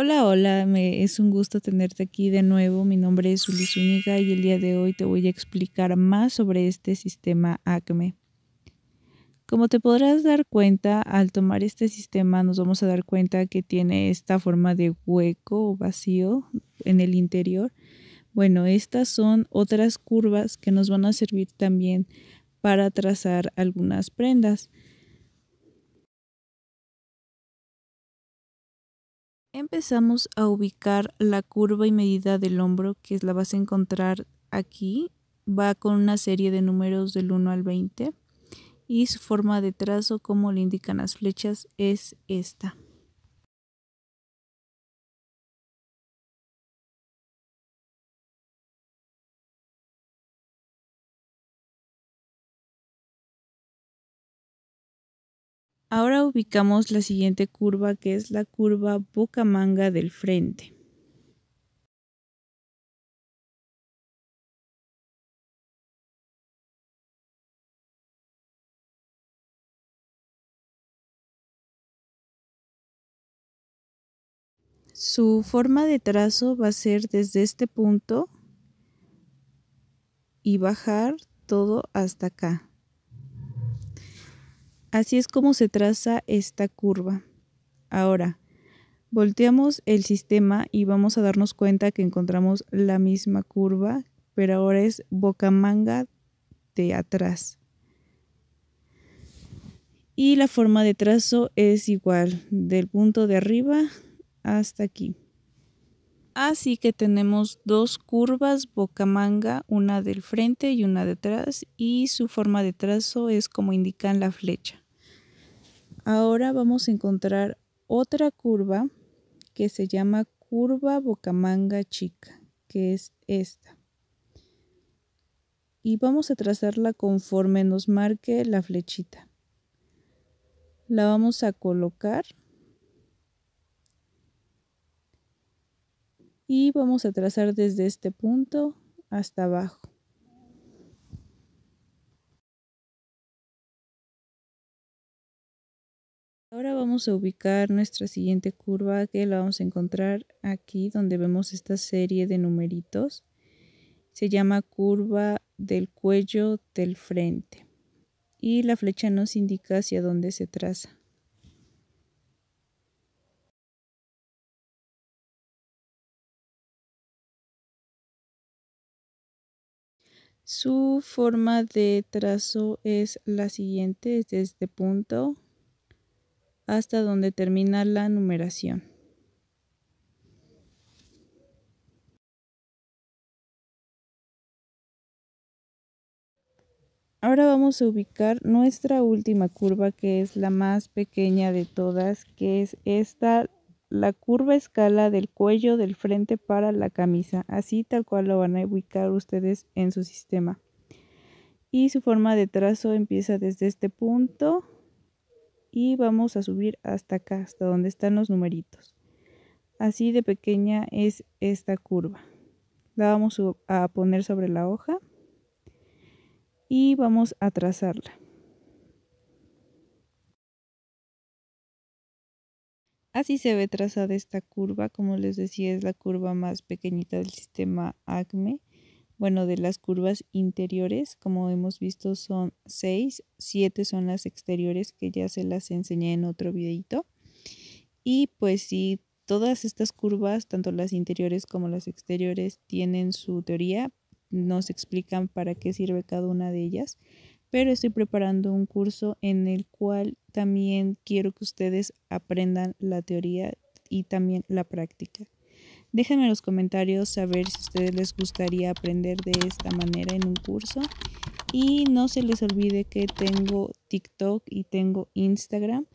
Hola, hola, es un gusto tenerte aquí de nuevo. Mi nombre es Ulis Zúñiga y el día de hoy te voy a explicar más sobre este sistema ACME. Como te podrás dar cuenta, al tomar este sistema nos vamos a dar cuenta que tiene esta forma de hueco o vacío en el interior. Bueno, estas son otras curvas que nos van a servir también para trazar algunas prendas. Empezamos a ubicar la curva y medida del hombro, que la vas a encontrar aquí. Va con una serie de números del 1 al 20 y su forma de trazo, como le indican las flechas, es esta. Ahora ubicamos la siguiente curva que es la curva manga del frente. Su forma de trazo va a ser desde este punto y bajar todo hasta acá. Así es como se traza esta curva. Ahora, volteamos el sistema y vamos a darnos cuenta que encontramos la misma curva, pero ahora es boca manga de atrás. Y la forma de trazo es igual, del punto de arriba hasta aquí. Así que tenemos dos curvas bocamanga, una del frente y una detrás, y su forma de trazo es como indica en la flecha. Ahora vamos a encontrar otra curva que se llama curva bocamanga chica, que es esta. Y vamos a trazarla conforme nos marque la flechita. La vamos a colocar y vamos a trazar desde este punto hasta abajo. Ahora vamos a ubicar nuestra siguiente curva que la vamos a encontrar aquí donde vemos esta serie de numeritos. Se llama curva del cuello del frente y la flecha nos indica hacia dónde se traza. Su forma de trazo es la siguiente, desde este punto hasta donde termina la numeración. Ahora vamos a ubicar nuestra última curva que es la más pequeña de todas, que es esta la curva escala del cuello del frente para la camisa, así tal cual lo van a ubicar ustedes en su sistema. Y su forma de trazo empieza desde este punto y vamos a subir hasta acá, hasta donde están los numeritos. Así de pequeña es esta curva. La vamos a poner sobre la hoja y vamos a trazarla. Así se ve trazada esta curva, como les decía, es la curva más pequeñita del sistema ACME. Bueno, de las curvas interiores, como hemos visto, son 6, 7 son las exteriores que ya se las enseñé en otro videito. Y pues sí, todas estas curvas, tanto las interiores como las exteriores, tienen su teoría, nos explican para qué sirve cada una de ellas pero estoy preparando un curso en el cual también quiero que ustedes aprendan la teoría y también la práctica. Déjenme en los comentarios saber si a ustedes les gustaría aprender de esta manera en un curso. Y no se les olvide que tengo TikTok y tengo Instagram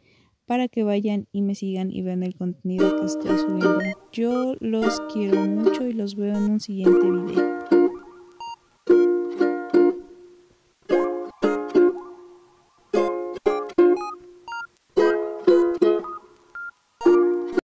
para que vayan y me sigan y vean el contenido que estoy subiendo. Yo los quiero mucho y los veo en un siguiente video.